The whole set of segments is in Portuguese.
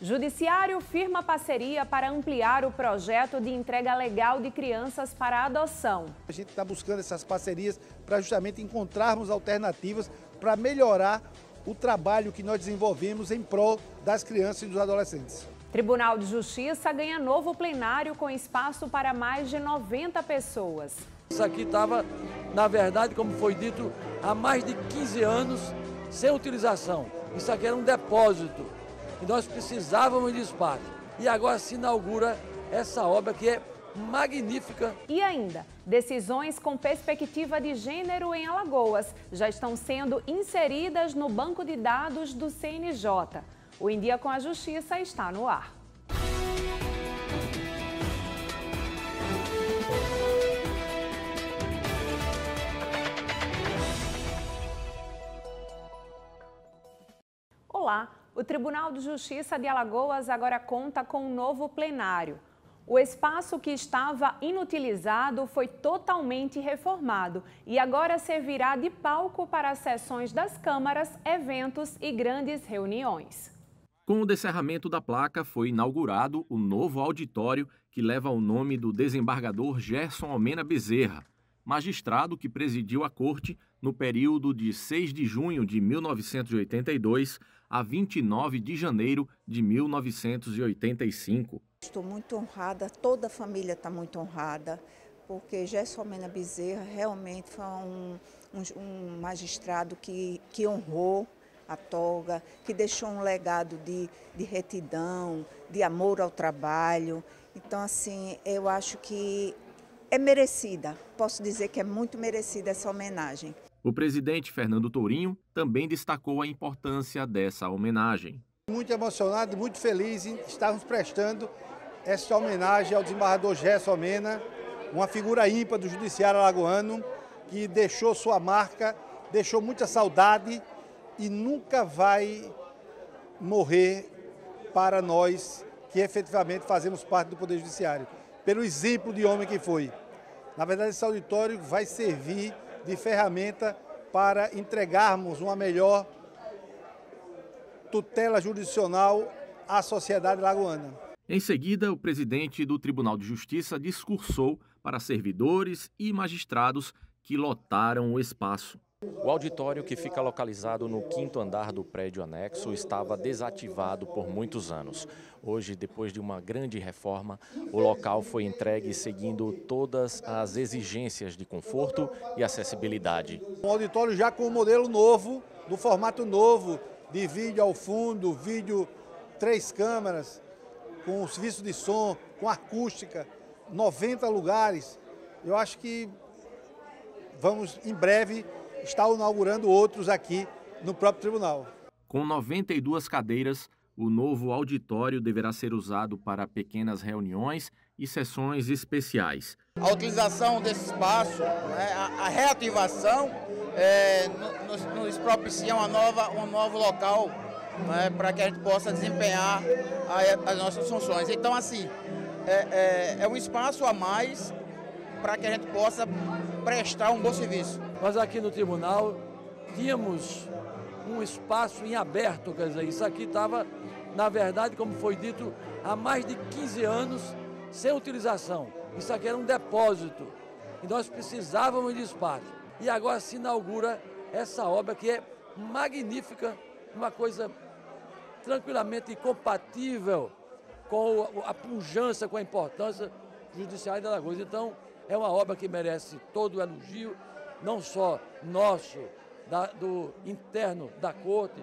Judiciário firma parceria para ampliar o projeto de entrega legal de crianças para adoção. A gente está buscando essas parcerias para justamente encontrarmos alternativas para melhorar o trabalho que nós desenvolvemos em prol das crianças e dos adolescentes. Tribunal de Justiça ganha novo plenário com espaço para mais de 90 pessoas. Isso aqui estava, na verdade, como foi dito, há mais de 15 anos sem utilização. Isso aqui era um depósito e nós precisávamos de espaço. E agora se inaugura essa obra que é magnífica. E ainda, decisões com perspectiva de gênero em Alagoas já estão sendo inseridas no banco de dados do CNJ. O Em Dia com a Justiça está no ar. Olá! O Tribunal de Justiça de Alagoas agora conta com um novo plenário. O espaço que estava inutilizado foi totalmente reformado e agora servirá de palco para sessões das câmaras, eventos e grandes reuniões. Com o descerramento da placa, foi inaugurado o novo auditório que leva o nome do desembargador Gerson Almena Bezerra, magistrado que presidiu a corte no período de 6 de junho de 1982 a 29 de janeiro de 1985. Estou muito honrada, toda a família está muito honrada, porque Gessomena Bezerra realmente foi um, um, um magistrado que, que honrou a toga, que deixou um legado de, de retidão, de amor ao trabalho. Então, assim, eu acho que é merecida. Posso dizer que é muito merecida essa homenagem. O presidente Fernando Tourinho também destacou a importância dessa homenagem. Muito emocionado, muito feliz em estarmos prestando esta homenagem ao desembargador Gerson Mena, uma figura ímpar do judiciário alagoano que deixou sua marca, deixou muita saudade e nunca vai morrer para nós que efetivamente fazemos parte do Poder Judiciário pelo exemplo de homem que foi. Na verdade, esse auditório vai servir de ferramenta para entregarmos uma melhor tutela jurisdicional à sociedade lagoana. Em seguida, o presidente do Tribunal de Justiça discursou para servidores e magistrados que lotaram o espaço. O auditório, que fica localizado no quinto andar do prédio anexo, estava desativado por muitos anos. Hoje, depois de uma grande reforma, o local foi entregue seguindo todas as exigências de conforto e acessibilidade. Um auditório já com o um modelo novo, do formato novo, de vídeo ao fundo, vídeo três câmeras, com o serviço de som, com acústica, 90 lugares. Eu acho que vamos em breve está inaugurando outros aqui no próprio tribunal. Com 92 cadeiras, o novo auditório deverá ser usado para pequenas reuniões e sessões especiais. A utilização desse espaço, né, a reativação, é, nos, nos, propicia uma nova, um novo local né, para que a gente possa desempenhar a, as nossas funções. Então, assim, é, é, é um espaço a mais para que a gente possa prestar um bom serviço. Nós aqui no tribunal tínhamos um espaço em aberto, quer dizer, isso aqui estava, na verdade, como foi dito, há mais de 15 anos sem utilização. Isso aqui era um depósito e nós precisávamos de espaço. E agora se inaugura essa obra que é magnífica, uma coisa tranquilamente compatível com a pujança, com a importância judiciária da de Alagoas. Então, é uma obra que merece todo o elogio não só nosso, da, do interno da corte,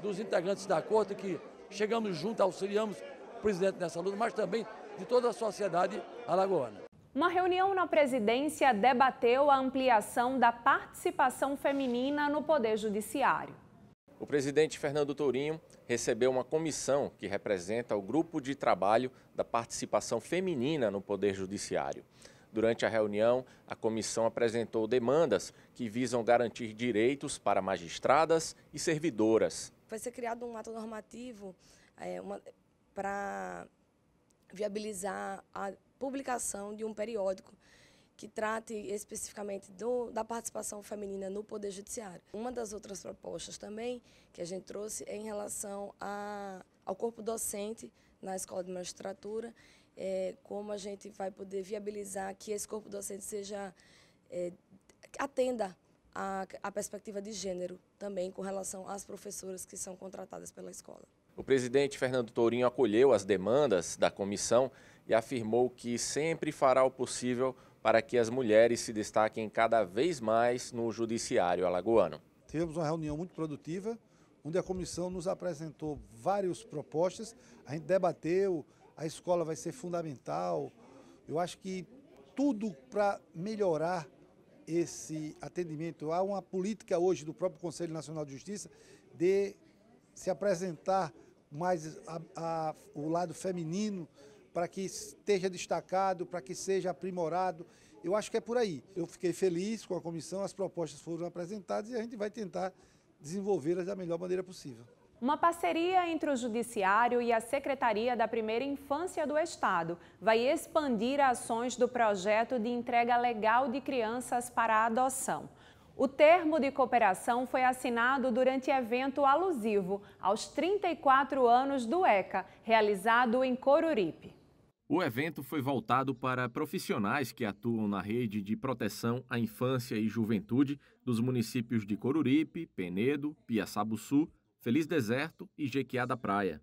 dos integrantes da corte, que chegamos juntos auxiliamos o presidente nessa luta, mas também de toda a sociedade alagoana. Uma reunião na presidência debateu a ampliação da participação feminina no Poder Judiciário. O presidente Fernando Tourinho recebeu uma comissão que representa o grupo de trabalho da participação feminina no Poder Judiciário. Durante a reunião, a comissão apresentou demandas que visam garantir direitos para magistradas e servidoras. Vai ser criado um ato normativo é, para viabilizar a publicação de um periódico que trate especificamente do, da participação feminina no Poder Judiciário. Uma das outras propostas também que a gente trouxe é em relação a, ao corpo docente na Escola de Magistratura é, como a gente vai poder viabilizar que esse corpo docente seja é, atenda a, a perspectiva de gênero também com relação às professoras que são contratadas pela escola. O presidente Fernando Tourinho acolheu as demandas da comissão e afirmou que sempre fará o possível para que as mulheres se destaquem cada vez mais no judiciário alagoano. Tivemos uma reunião muito produtiva, onde a comissão nos apresentou várias propostas, a gente debateu, a escola vai ser fundamental. Eu acho que tudo para melhorar esse atendimento. Há uma política hoje do próprio Conselho Nacional de Justiça de se apresentar mais a, a, o lado feminino para que esteja destacado, para que seja aprimorado. Eu acho que é por aí. Eu fiquei feliz com a comissão, as propostas foram apresentadas e a gente vai tentar desenvolvê-las da melhor maneira possível. Uma parceria entre o Judiciário e a Secretaria da Primeira Infância do Estado vai expandir ações do projeto de entrega legal de crianças para a adoção. O termo de cooperação foi assinado durante evento alusivo aos 34 anos do ECA, realizado em Coruripe. O evento foi voltado para profissionais que atuam na rede de proteção à infância e juventude dos municípios de Coruripe, Penedo, Piaçabuçu, Feliz Deserto e Jequiá da Praia.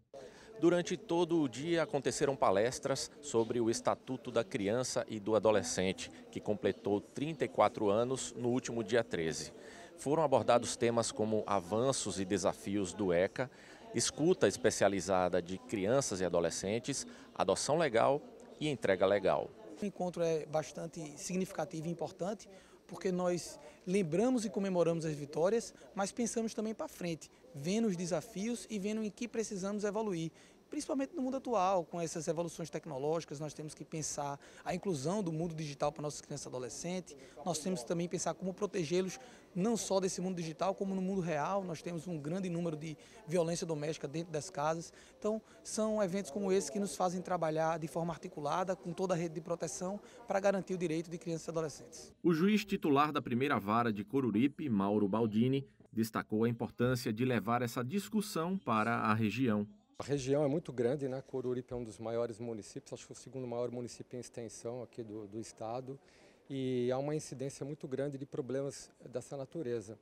Durante todo o dia aconteceram palestras sobre o Estatuto da Criança e do Adolescente, que completou 34 anos no último dia 13. Foram abordados temas como avanços e desafios do ECA, escuta especializada de crianças e adolescentes, adoção legal e entrega legal. O encontro é bastante significativo e importante, porque nós lembramos e comemoramos as vitórias, mas pensamos também para frente, vendo os desafios e vendo em que precisamos evoluir principalmente no mundo atual, com essas evoluções tecnológicas, nós temos que pensar a inclusão do mundo digital para nossas crianças e adolescentes, nós temos que também pensar como protegê-los não só desse mundo digital, como no mundo real, nós temos um grande número de violência doméstica dentro das casas, então são eventos como esse que nos fazem trabalhar de forma articulada, com toda a rede de proteção, para garantir o direito de crianças e adolescentes. O juiz titular da primeira vara de Coruripe, Mauro Baldini, destacou a importância de levar essa discussão para a região. A região é muito grande, né? Coruripe é um dos maiores municípios, acho que é o segundo maior município em extensão aqui do, do estado, e há uma incidência muito grande de problemas dessa natureza.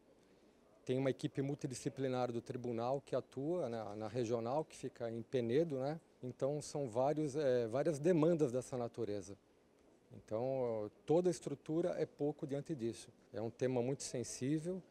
Tem uma equipe multidisciplinar do tribunal que atua na, né, na regional, que fica em Penedo, né? Então são vários, é, várias demandas dessa natureza. Então toda a estrutura é pouco diante disso. É um tema muito sensível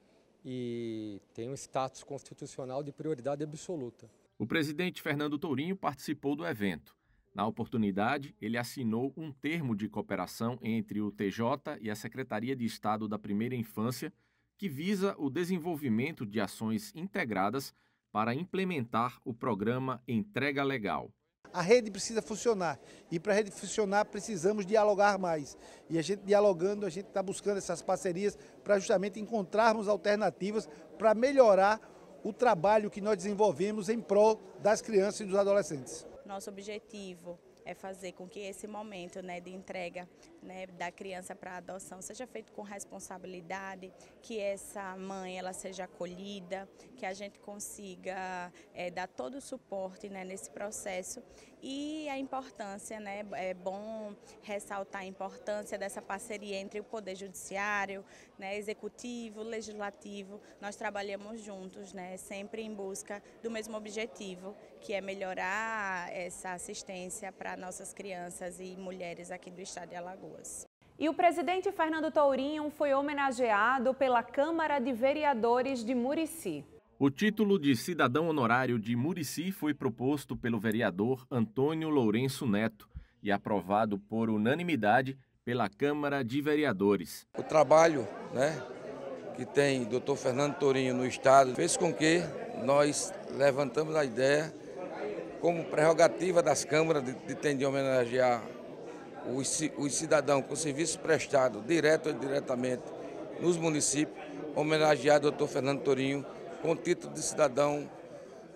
e tem um status constitucional de prioridade absoluta. O presidente Fernando Tourinho participou do evento. Na oportunidade, ele assinou um termo de cooperação entre o TJ e a Secretaria de Estado da Primeira Infância, que visa o desenvolvimento de ações integradas para implementar o programa Entrega Legal. A rede precisa funcionar e para a rede funcionar precisamos dialogar mais. E a gente dialogando, a gente está buscando essas parcerias para justamente encontrarmos alternativas para melhorar o trabalho que nós desenvolvemos em prol das crianças e dos adolescentes. Nosso objetivo é fazer com que esse momento né, de entrega né, da criança para adoção seja feito com responsabilidade, que essa mãe ela seja acolhida, que a gente consiga é, dar todo o suporte né, nesse processo e a importância, né? É bom ressaltar a importância dessa parceria entre o Poder Judiciário, né, Executivo, Legislativo. Nós trabalhamos juntos, né? Sempre em busca do mesmo objetivo, que é melhorar essa assistência para nossas crianças e mulheres aqui do estado de Alagoas. E o presidente Fernando Tourinho foi homenageado pela Câmara de Vereadores de Murici. O título de cidadão honorário de Murici foi proposto pelo vereador Antônio Lourenço Neto e aprovado por unanimidade pela Câmara de Vereadores. O trabalho né, que tem doutor Fernando Torinho no Estado fez com que nós levantamos a ideia como prerrogativa das câmaras de, de, homenagear os, os cidadãos com serviço prestado direto ou indiretamente nos municípios, homenagear o doutor Fernando Torinho com o título de cidadão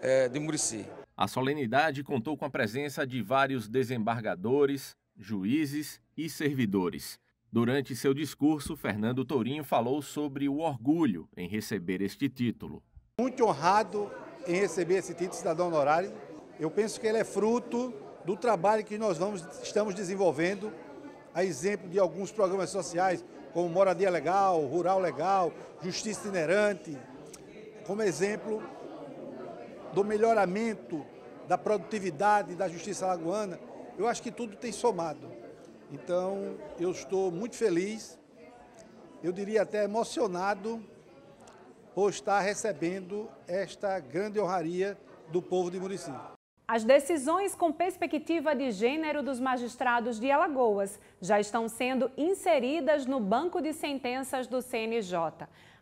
é, de Murici. A solenidade contou com a presença de vários desembargadores, juízes e servidores. Durante seu discurso, Fernando Tourinho falou sobre o orgulho em receber este título. Muito honrado em receber esse título de cidadão honorário. Eu penso que ele é fruto do trabalho que nós vamos, estamos desenvolvendo, a exemplo de alguns programas sociais, como Moradia Legal, Rural Legal, Justiça Itinerante, como exemplo do melhoramento da produtividade da Justiça Lagoana, eu acho que tudo tem somado. Então, eu estou muito feliz, eu diria até emocionado, por estar recebendo esta grande honraria do povo de Murici. As decisões com perspectiva de gênero dos magistrados de Alagoas já estão sendo inseridas no banco de sentenças do CNJ.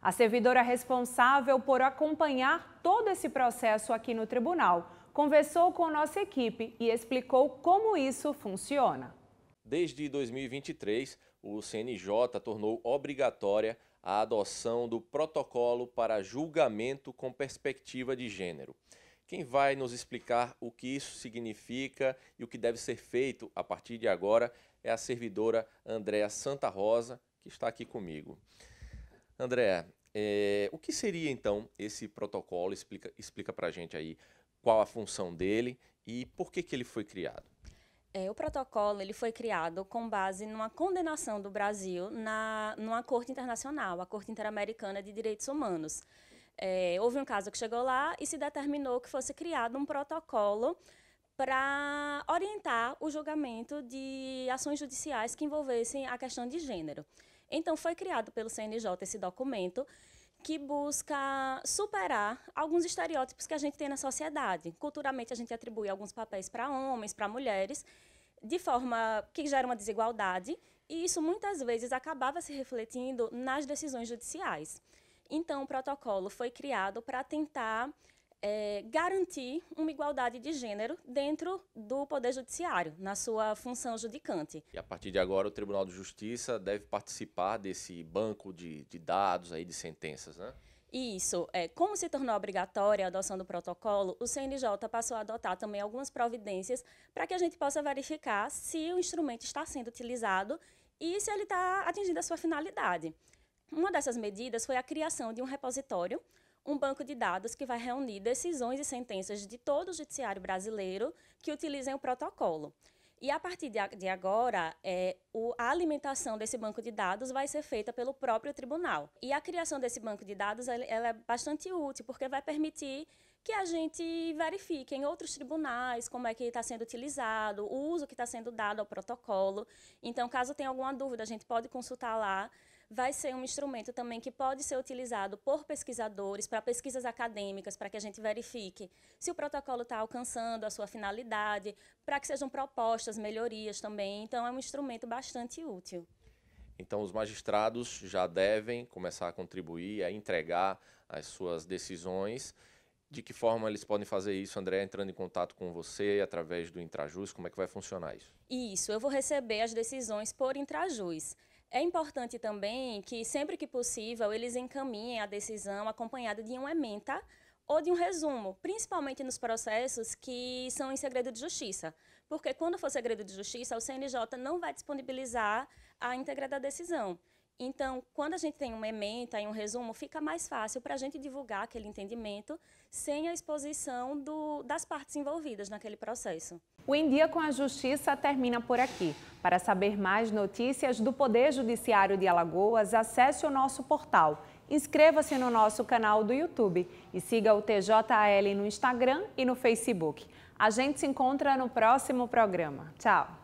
A servidora responsável por acompanhar todo esse processo aqui no tribunal conversou com nossa equipe e explicou como isso funciona. Desde 2023, o CNJ tornou obrigatória a adoção do protocolo para julgamento com perspectiva de gênero. Quem vai nos explicar o que isso significa e o que deve ser feito a partir de agora é a servidora Andréa Santa Rosa, que está aqui comigo. André, é, o que seria então esse protocolo? Explica, explica para a gente aí qual a função dele e por que, que ele foi criado. É, o protocolo ele foi criado com base numa condenação do Brasil na, numa corte internacional, a Corte Interamericana de Direitos Humanos. É, houve um caso que chegou lá e se determinou que fosse criado um protocolo para orientar o julgamento de ações judiciais que envolvessem a questão de gênero. Então, foi criado pelo CNJ esse documento que busca superar alguns estereótipos que a gente tem na sociedade. Culturalmente, a gente atribui alguns papéis para homens, para mulheres, de forma que gera uma desigualdade, e isso muitas vezes acabava se refletindo nas decisões judiciais. Então, o protocolo foi criado para tentar é, garantir uma igualdade de gênero dentro do Poder Judiciário, na sua função judicante. E a partir de agora, o Tribunal de Justiça deve participar desse banco de, de dados, aí, de sentenças, né? Isso. É, como se tornou obrigatória a adoção do protocolo, o CNJ passou a adotar também algumas providências para que a gente possa verificar se o instrumento está sendo utilizado e se ele está atingindo a sua finalidade. Uma dessas medidas foi a criação de um repositório um banco de dados que vai reunir decisões e sentenças de todo o judiciário brasileiro que utilizem o protocolo. E a partir de agora, é, o, a alimentação desse banco de dados vai ser feita pelo próprio tribunal. E a criação desse banco de dados ela, é bastante útil, porque vai permitir que a gente verifique em outros tribunais como é que está sendo utilizado, o uso que está sendo dado ao protocolo. Então, caso tenha alguma dúvida, a gente pode consultar lá vai ser um instrumento também que pode ser utilizado por pesquisadores, para pesquisas acadêmicas, para que a gente verifique se o protocolo está alcançando a sua finalidade, para que sejam propostas melhorias também. Então, é um instrumento bastante útil. Então, os magistrados já devem começar a contribuir, a entregar as suas decisões. De que forma eles podem fazer isso, André, entrando em contato com você através do Intrajus? Como é que vai funcionar isso? Isso, eu vou receber as decisões por Intrajus. É importante também que, sempre que possível, eles encaminhem a decisão acompanhada de uma ementa ou de um resumo, principalmente nos processos que são em segredo de justiça. Porque quando for segredo de justiça, o CNJ não vai disponibilizar a íntegra da decisão. Então, quando a gente tem uma ementa e um resumo, fica mais fácil para a gente divulgar aquele entendimento sem a exposição do, das partes envolvidas naquele processo. O Em Dia com a Justiça termina por aqui. Para saber mais notícias do Poder Judiciário de Alagoas, acesse o nosso portal, inscreva-se no nosso canal do YouTube e siga o TJL no Instagram e no Facebook. A gente se encontra no próximo programa. Tchau!